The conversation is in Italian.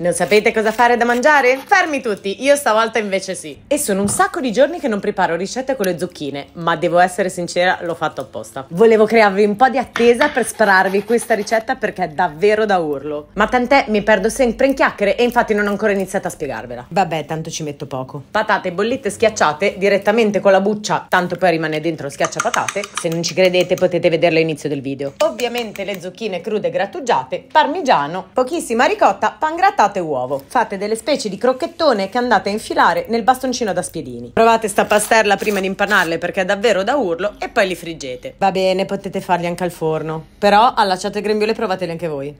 Non sapete cosa fare da mangiare? Fermi tutti, io stavolta invece sì. E sono un sacco di giorni che non preparo ricette con le zucchine, ma devo essere sincera, l'ho fatto apposta. Volevo crearvi un po' di attesa per spararvi questa ricetta perché è davvero da urlo. Ma tant'è, mi perdo sempre in chiacchiere e infatti non ho ancora iniziato a spiegarvela. Vabbè, tanto ci metto poco. Patate bollite schiacciate direttamente con la buccia, tanto poi rimane dentro schiaccia patate. Se non ci credete potete vederlo all'inizio del video. Ovviamente le zucchine crude grattugiate, parmigiano, pochissima ricotta, pan fate uovo. Fate delle specie di crocchettone che andate a infilare nel bastoncino da spiedini. Provate sta pasterla prima di impanarle perché è davvero da urlo e poi li friggete. Va bene, potete farli anche al forno. Però allacciate il grembiule e provateli anche voi.